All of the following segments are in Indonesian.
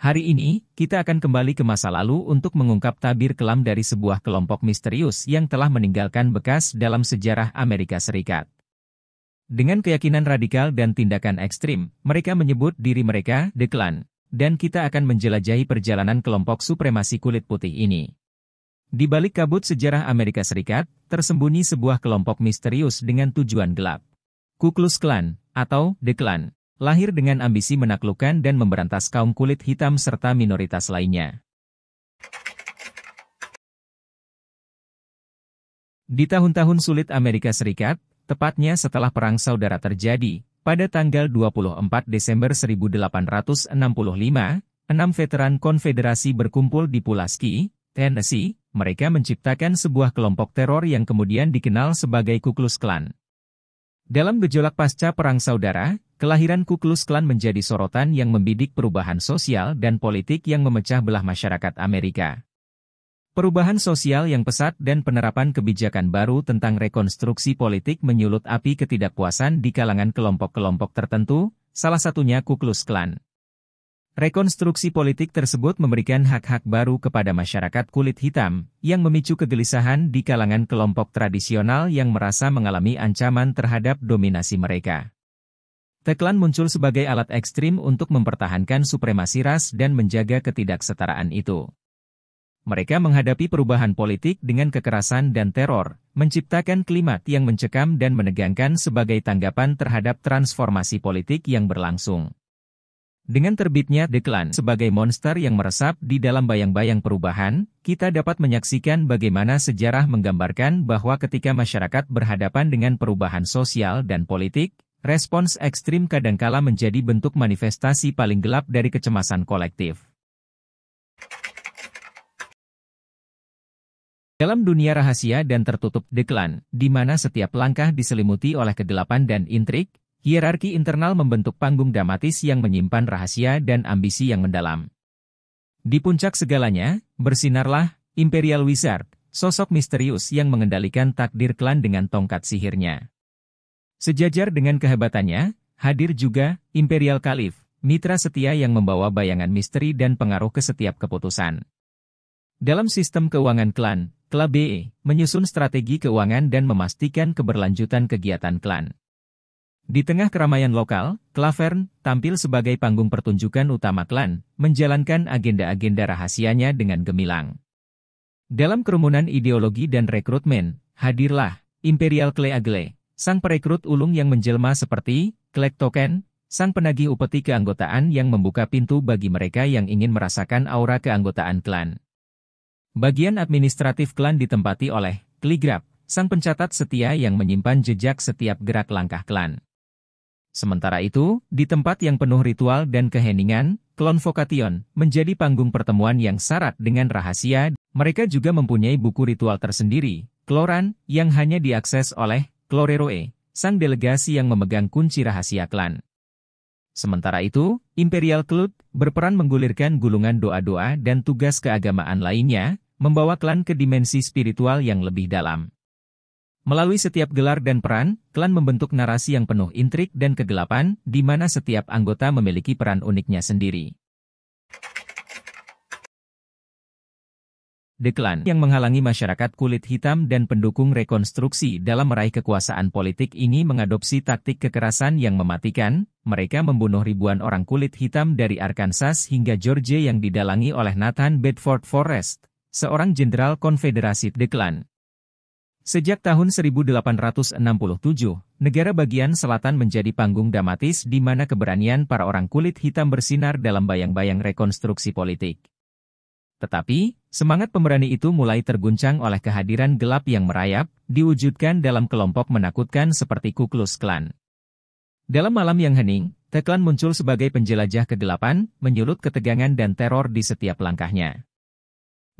Hari ini, kita akan kembali ke masa lalu untuk mengungkap tabir kelam dari sebuah kelompok misterius yang telah meninggalkan bekas dalam sejarah Amerika Serikat. Dengan keyakinan radikal dan tindakan ekstrim, mereka menyebut diri mereka The Klan, dan kita akan menjelajahi perjalanan kelompok supremasi kulit putih ini. Di balik kabut sejarah Amerika Serikat, tersembunyi sebuah kelompok misterius dengan tujuan gelap. Ku Klux Klan, atau The Klan lahir dengan ambisi menaklukkan dan memberantas kaum kulit hitam serta minoritas lainnya. Di tahun-tahun sulit Amerika Serikat, tepatnya setelah Perang Saudara terjadi, pada tanggal 24 Desember 1865, enam veteran konfederasi berkumpul di Pulaski, Tennessee, mereka menciptakan sebuah kelompok teror yang kemudian dikenal sebagai Ku Klux Klan. Dalam gejolak pasca Perang Saudara, Kelahiran Ku Klux Klan menjadi sorotan yang membidik perubahan sosial dan politik yang memecah belah masyarakat Amerika. Perubahan sosial yang pesat dan penerapan kebijakan baru tentang rekonstruksi politik menyulut api ketidakpuasan di kalangan kelompok-kelompok tertentu, salah satunya Ku Klux Klan. Rekonstruksi politik tersebut memberikan hak-hak baru kepada masyarakat kulit hitam, yang memicu kegelisahan di kalangan kelompok tradisional yang merasa mengalami ancaman terhadap dominasi mereka. Teklan muncul sebagai alat ekstrim untuk mempertahankan supremasi ras dan menjaga ketidaksetaraan itu. Mereka menghadapi perubahan politik dengan kekerasan dan teror, menciptakan klimat yang mencekam dan menegangkan sebagai tanggapan terhadap transformasi politik yang berlangsung. Dengan terbitnya Deklan sebagai monster yang meresap di dalam bayang-bayang perubahan, kita dapat menyaksikan bagaimana sejarah menggambarkan bahwa ketika masyarakat berhadapan dengan perubahan sosial dan politik, Respons ekstrim kadangkala menjadi bentuk manifestasi paling gelap dari kecemasan kolektif. Dalam dunia rahasia dan tertutup deklan, di mana setiap langkah diselimuti oleh kegelapan dan intrik, hierarki internal membentuk panggung dramatis yang menyimpan rahasia dan ambisi yang mendalam. Di puncak segalanya, bersinarlah Imperial Wizard, sosok misterius yang mengendalikan takdir klan dengan tongkat sihirnya. Sejajar dengan kehebatannya, hadir juga Imperial Khalif, mitra setia yang membawa bayangan misteri dan pengaruh ke setiap keputusan. Dalam sistem keuangan klan, Klub BE menyusun strategi keuangan dan memastikan keberlanjutan kegiatan klan. Di tengah keramaian lokal, Clavern tampil sebagai panggung pertunjukan utama klan, menjalankan agenda-agenda rahasianya dengan gemilang. Dalam kerumunan ideologi dan rekrutmen, hadirlah Imperial Kleagle. Agle, sang perekrut ulung yang menjelma seperti token, sang penagih upeti keanggotaan yang membuka pintu bagi mereka yang ingin merasakan aura keanggotaan klan. Bagian administratif klan ditempati oleh Kligrap, sang pencatat setia yang menyimpan jejak setiap gerak langkah klan. Sementara itu, di tempat yang penuh ritual dan keheningan, Vokation menjadi panggung pertemuan yang syarat dengan rahasia. Mereka juga mempunyai buku ritual tersendiri, Kloran, yang hanya diakses oleh Cloreroe, sang delegasi yang memegang kunci rahasia klan. Sementara itu, Imperial Cloud berperan menggulirkan gulungan doa-doa dan tugas keagamaan lainnya, membawa klan ke dimensi spiritual yang lebih dalam. Melalui setiap gelar dan peran, klan membentuk narasi yang penuh intrik dan kegelapan, di mana setiap anggota memiliki peran uniknya sendiri. Deklan yang menghalangi masyarakat kulit hitam dan pendukung rekonstruksi dalam meraih kekuasaan politik ini mengadopsi taktik kekerasan yang mematikan, mereka membunuh ribuan orang kulit hitam dari Arkansas hingga Georgia yang didalangi oleh Nathan Bedford Forrest, seorang jenderal konfederasi Deklan. Sejak tahun 1867, negara bagian selatan menjadi panggung dramatis di mana keberanian para orang kulit hitam bersinar dalam bayang-bayang rekonstruksi politik. Tetapi, semangat pemberani itu mulai terguncang oleh kehadiran gelap yang merayap, diwujudkan dalam kelompok menakutkan seperti Ku Klux Klan. Dalam malam yang hening, Teklan muncul sebagai penjelajah kegelapan, menyulut ketegangan dan teror di setiap langkahnya.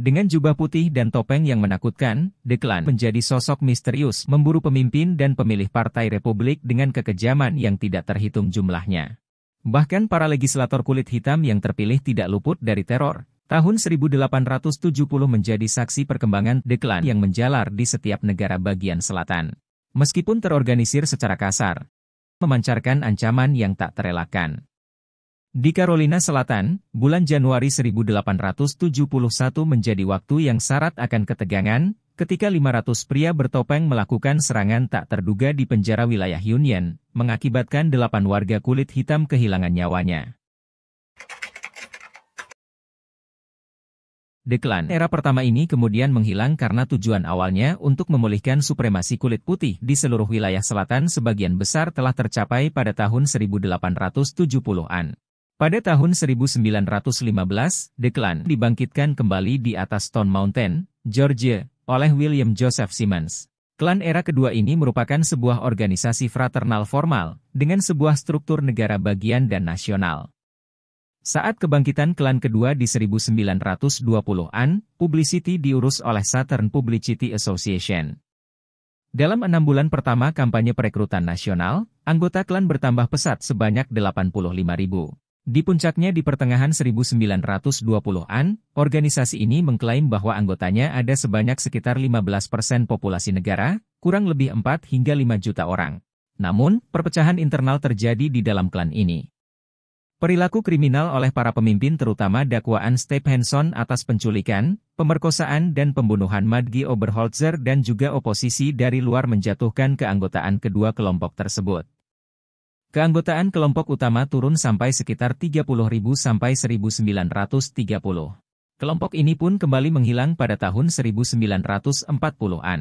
Dengan jubah putih dan topeng yang menakutkan, Deklan menjadi sosok misterius memburu pemimpin dan pemilih Partai Republik dengan kekejaman yang tidak terhitung jumlahnya. Bahkan para legislator kulit hitam yang terpilih tidak luput dari teror, Tahun 1870 menjadi saksi perkembangan deklan yang menjalar di setiap negara bagian selatan. Meskipun terorganisir secara kasar, memancarkan ancaman yang tak terelakkan. Di Carolina Selatan, bulan Januari 1871 menjadi waktu yang syarat akan ketegangan, ketika 500 pria bertopeng melakukan serangan tak terduga di penjara wilayah Union, mengakibatkan 8 warga kulit hitam kehilangan nyawanya. Deklan era pertama ini kemudian menghilang karena tujuan awalnya untuk memulihkan supremasi kulit putih di seluruh wilayah selatan sebagian besar telah tercapai pada tahun 1870-an. Pada tahun 1915, Deklan dibangkitkan kembali di atas Stone Mountain, Georgia, oleh William Joseph Simmons. Klan era kedua ini merupakan sebuah organisasi fraternal formal, dengan sebuah struktur negara bagian dan nasional. Saat kebangkitan klan kedua di 1920-an, publicity diurus oleh Saturn Publicity Association. Dalam enam bulan pertama kampanye perekrutan nasional, anggota klan bertambah pesat sebanyak 85 ribu. Di puncaknya di pertengahan 1920-an, organisasi ini mengklaim bahwa anggotanya ada sebanyak sekitar 15% persen populasi negara, kurang lebih 4 hingga 5 juta orang. Namun, perpecahan internal terjadi di dalam klan ini. Perilaku kriminal oleh para pemimpin terutama dakwaan Steve atas penculikan, pemerkosaan dan pembunuhan Madgi Oberholzer dan juga oposisi dari luar menjatuhkan keanggotaan kedua kelompok tersebut. Keanggotaan kelompok utama turun sampai sekitar 30.000 sampai 1930. Kelompok ini pun kembali menghilang pada tahun 1940-an.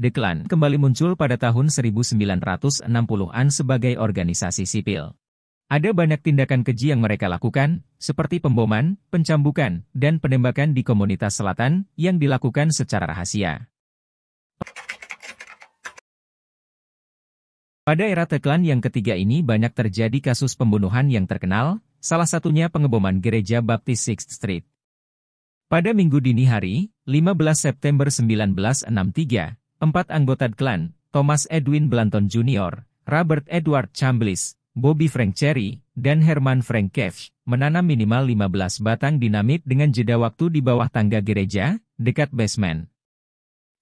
Deklan kembali muncul pada tahun 1960-an sebagai organisasi sipil. Ada banyak tindakan keji yang mereka lakukan, seperti pemboman, pencambukan, dan penembakan di komunitas selatan yang dilakukan secara rahasia. Pada era Teklan yang ketiga ini banyak terjadi kasus pembunuhan yang terkenal, salah satunya pengeboman gereja Baptist Sixth Street. Pada minggu dini hari, 15 September 1963, empat anggota klan, Thomas Edwin Blanton Jr., Robert Edward Chambliss, Bobby Frank Cherry, dan Herman Frank Kevsh, menanam minimal 15 batang dinamit dengan jeda waktu di bawah tangga gereja, dekat basement.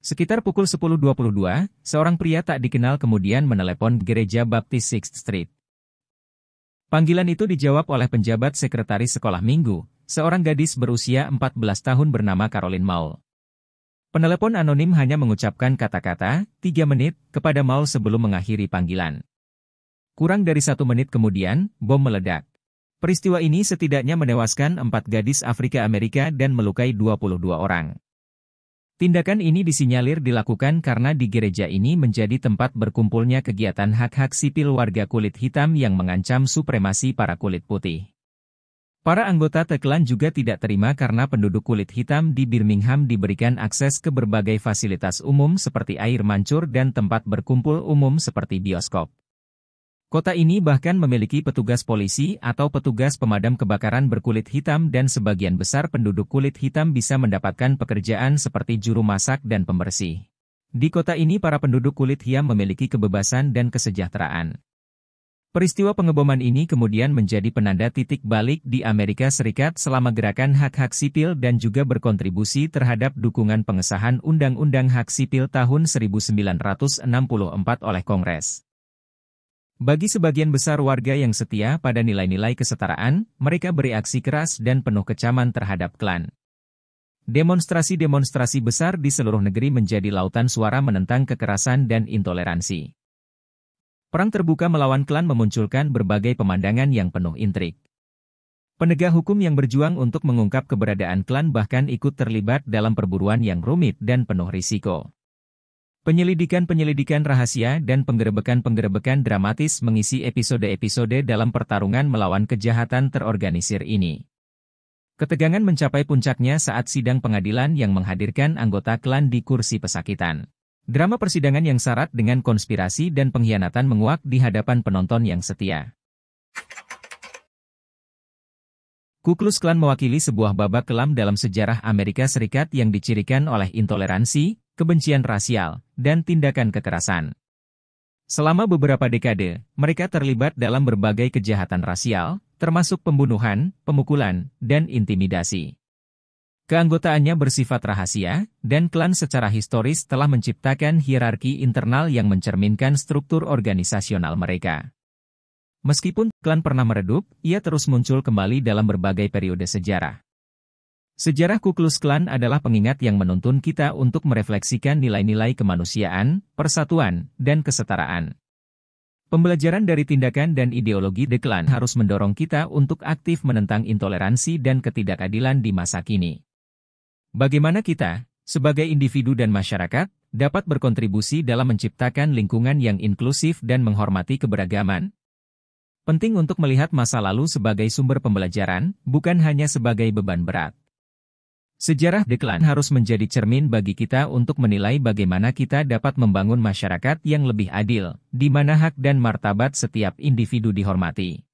Sekitar pukul 10.22, seorang pria tak dikenal kemudian menelepon gereja Baptist Sixth Street. Panggilan itu dijawab oleh penjabat sekretaris sekolah minggu, seorang gadis berusia 14 tahun bernama Caroline Maul. Penelepon anonim hanya mengucapkan kata-kata, 3 menit, kepada Maul sebelum mengakhiri panggilan. Kurang dari satu menit kemudian, bom meledak. Peristiwa ini setidaknya menewaskan empat gadis Afrika Amerika dan melukai 22 orang. Tindakan ini disinyalir dilakukan karena di gereja ini menjadi tempat berkumpulnya kegiatan hak-hak sipil warga kulit hitam yang mengancam supremasi para kulit putih. Para anggota Teklan juga tidak terima karena penduduk kulit hitam di Birmingham diberikan akses ke berbagai fasilitas umum seperti air mancur dan tempat berkumpul umum seperti bioskop. Kota ini bahkan memiliki petugas polisi atau petugas pemadam kebakaran berkulit hitam dan sebagian besar penduduk kulit hitam bisa mendapatkan pekerjaan seperti juru masak dan pembersih. Di kota ini para penduduk kulit hitam memiliki kebebasan dan kesejahteraan. Peristiwa pengeboman ini kemudian menjadi penanda titik balik di Amerika Serikat selama gerakan hak-hak sipil dan juga berkontribusi terhadap dukungan pengesahan Undang-Undang Hak Sipil tahun 1964 oleh Kongres. Bagi sebagian besar warga yang setia pada nilai-nilai kesetaraan, mereka bereaksi keras dan penuh kecaman terhadap klan. Demonstrasi-demonstrasi besar di seluruh negeri menjadi lautan suara menentang kekerasan dan intoleransi. Perang terbuka melawan klan memunculkan berbagai pemandangan yang penuh intrik. Penegak hukum yang berjuang untuk mengungkap keberadaan klan bahkan ikut terlibat dalam perburuan yang rumit dan penuh risiko. Penyelidikan-penyelidikan rahasia dan penggerebekan-penggerebekan dramatis mengisi episode-episode dalam pertarungan melawan kejahatan terorganisir ini. Ketegangan mencapai puncaknya saat sidang pengadilan yang menghadirkan anggota klan di kursi pesakitan. Drama persidangan yang syarat dengan konspirasi dan pengkhianatan menguak di hadapan penonton yang setia. Kuklus Klan mewakili sebuah babak kelam dalam sejarah Amerika Serikat yang dicirikan oleh intoleransi, kebencian rasial, dan tindakan kekerasan. Selama beberapa dekade, mereka terlibat dalam berbagai kejahatan rasial, termasuk pembunuhan, pemukulan, dan intimidasi. Keanggotaannya bersifat rahasia, dan klan secara historis telah menciptakan hierarki internal yang mencerminkan struktur organisasional mereka. Meskipun klan pernah meredup, ia terus muncul kembali dalam berbagai periode sejarah. Sejarah Kuklus Klan adalah pengingat yang menuntun kita untuk merefleksikan nilai-nilai kemanusiaan, persatuan, dan kesetaraan. Pembelajaran dari tindakan dan ideologi The Klan harus mendorong kita untuk aktif menentang intoleransi dan ketidakadilan di masa kini. Bagaimana kita, sebagai individu dan masyarakat, dapat berkontribusi dalam menciptakan lingkungan yang inklusif dan menghormati keberagaman? Penting untuk melihat masa lalu sebagai sumber pembelajaran, bukan hanya sebagai beban berat. Sejarah Deklan harus menjadi cermin bagi kita untuk menilai bagaimana kita dapat membangun masyarakat yang lebih adil, di mana hak dan martabat setiap individu dihormati.